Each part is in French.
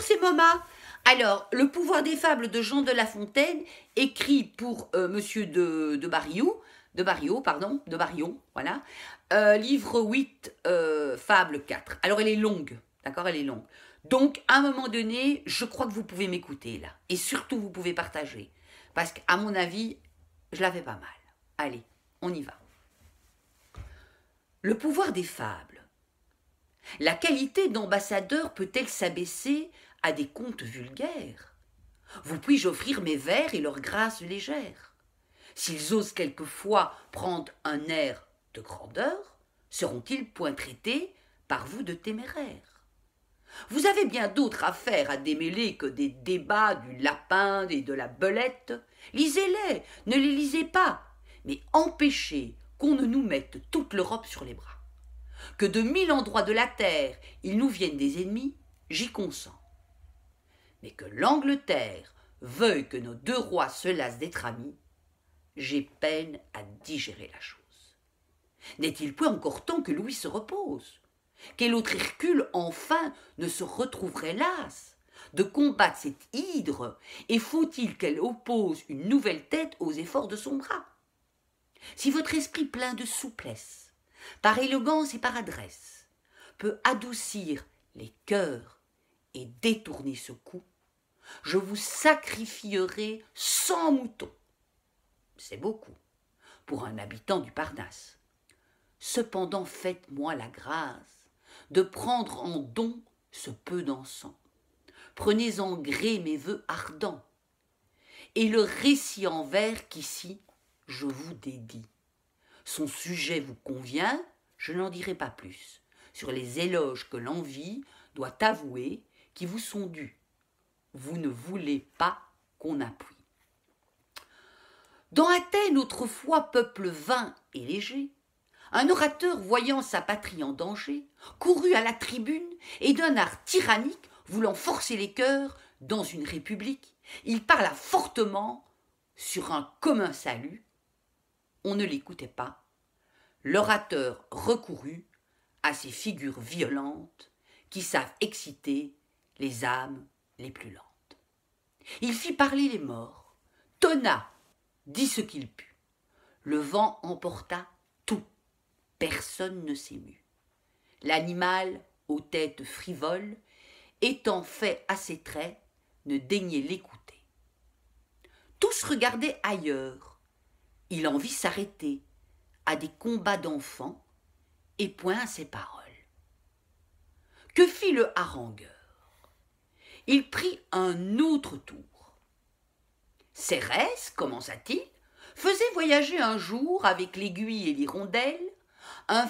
c'est Moma. Alors, Le pouvoir des fables de Jean de La Fontaine, écrit pour euh, Monsieur de, de de Barillot, pardon, de Barillon, voilà. Euh, livre 8, fable 4. Alors, elle est longue, d'accord Elle est longue. Donc, à un moment donné, je crois que vous pouvez m'écouter, là. Et surtout, vous pouvez partager. Parce qu'à mon avis, je l'avais pas mal. Allez, on y va. Le pouvoir des fables. La qualité d'ambassadeur peut-elle s'abaisser à des contes vulgaires Vous puis-je offrir mes vers et leurs grâces légères S'ils osent quelquefois prendre un air de grandeur, seront-ils point traités par vous de téméraires Vous avez bien d'autres affaires à démêler que des débats du lapin et de la belette. Lisez-les, ne les lisez pas, mais empêchez qu'on ne nous mette toute l'Europe sur les bras que de mille endroits de la terre il nous viennent des ennemis, j'y consens. Mais que l'Angleterre veuille que nos deux rois se lassent d'être amis, j'ai peine à digérer la chose. N'est-il point encore temps que Louis se repose Quel autre Hercule enfin ne se retrouverait las de combattre cette hydre Et faut-il qu'elle oppose une nouvelle tête aux efforts de son bras Si votre esprit plein de souplesse par élégance et par adresse, peut adoucir les cœurs et détourner ce coup, je vous sacrifierai cent moutons. C'est beaucoup pour un habitant du Parnasse. Cependant, faites-moi la grâce de prendre en don ce peu d'encens. Prenez en gré mes vœux ardents et le récit en vers qu'ici je vous dédie son sujet vous convient, je n'en dirai pas plus, sur les éloges que l'envie doit avouer qui vous sont dus. Vous ne voulez pas qu'on appuie. Dans Athènes, autrefois peuple vain et léger, un orateur voyant sa patrie en danger, courut à la tribune et d'un art tyrannique, voulant forcer les cœurs dans une république, il parla fortement sur un commun salut on ne l'écoutait pas, l'orateur recourut à ces figures violentes qui savent exciter les âmes les plus lentes. Il fit parler les morts, tonna, dit ce qu'il put. Le vent emporta tout, personne ne s'émut. L'animal, aux têtes frivoles, étant fait à ses traits, ne daignait l'écouter. Tous regardaient ailleurs, il en vit s'arrêter à des combats d'enfants et point à ses paroles. Que fit le harangueur Il prit un autre tour. Cérès, commença-t-il, faisait voyager un jour avec l'aiguille et l'hirondelle un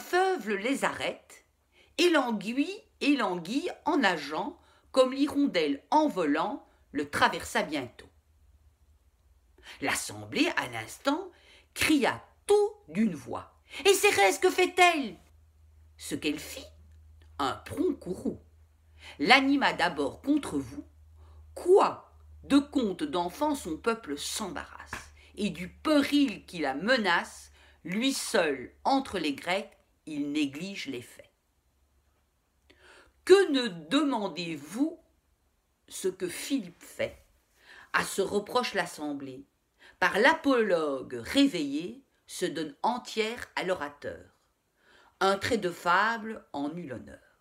les arrête et l'anguille et l'anguille en nageant, comme l'hirondelle en volant, le traversa bientôt. L'assemblée, à l'instant, cria tout d'une voix. Et Cérès, que fait-elle Ce qu'elle fit, un prompt courroux, l'anima d'abord contre vous. Quoi de compte d'enfants son peuple s'embarrasse, et du péril qui la menace, lui seul entre les Grecs, il néglige les faits. Que ne demandez-vous ce que Philippe fait À ce reproche l'Assemblée, par l'apologue réveillé, se donne entière à l'orateur. Un trait de fable en nul honneur.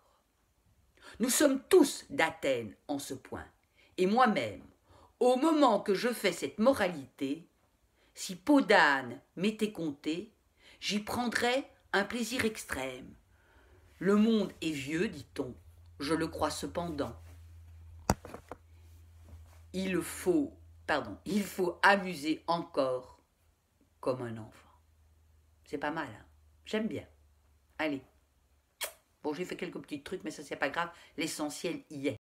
Nous sommes tous d'Athènes en ce point, et moi-même, au moment que je fais cette moralité, si Podane m'était compté, j'y prendrais un plaisir extrême. Le monde est vieux, dit-on, je le crois cependant. Il faut pardon, il faut amuser encore comme un enfant. C'est pas mal, hein j'aime bien. Allez, bon j'ai fait quelques petits trucs, mais ça c'est pas grave, l'essentiel y est.